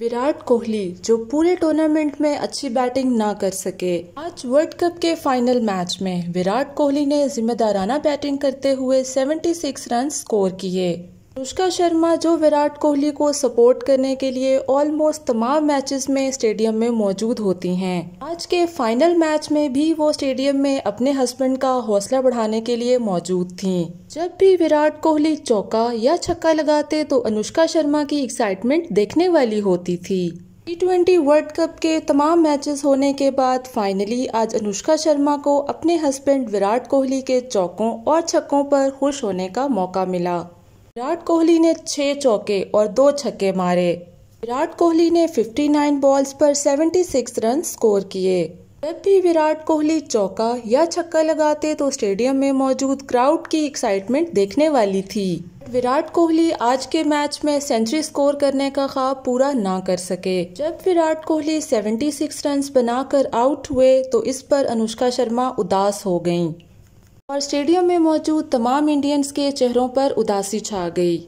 विराट कोहली जो पूरे टूर्नामेंट में अच्छी बैटिंग ना कर सके आज वर्ल्ड कप के फाइनल मैच में विराट कोहली ने जिम्मेदाराना बैटिंग करते हुए 76 रन स्कोर किए अनुष्का शर्मा जो विराट कोहली को सपोर्ट करने के लिए ऑलमोस्ट तमाम मैचेस में स्टेडियम में मौजूद होती हैं। आज के फाइनल मैच में भी वो स्टेडियम में अपने हस्बैंड का हौसला बढ़ाने के लिए मौजूद थीं। जब भी विराट कोहली चौका या छक्का लगाते तो अनुष्का शर्मा की एक्साइटमेंट देखने वाली होती थी टी ट्वेंटी वर्ल्ड कप के तमाम मैचेस होने के बाद फाइनली आज अनुष्का शर्मा को अपने हस्बैंड विराट कोहली के चौकों और छक्कों पर खुश होने का मौका मिला विराट कोहली ने छः चौके और दो छक्के मारे विराट कोहली ने 59 बॉल्स पर 76 रन स्कोर किए जब भी विराट कोहली चौका या छक्का लगाते तो स्टेडियम में मौजूद क्राउड की एक्साइटमेंट देखने वाली थी विराट कोहली आज के मैच में सेंचुरी स्कोर करने का ख्वाब पूरा ना कर सके जब विराट कोहली 76 रन बनाकर आउट हुए तो इस पर अनुष्का शर्मा उदास हो गईं। और स्टेडियम में मौजूद तमाम इंडियंस के चेहरों पर उदासी छा गई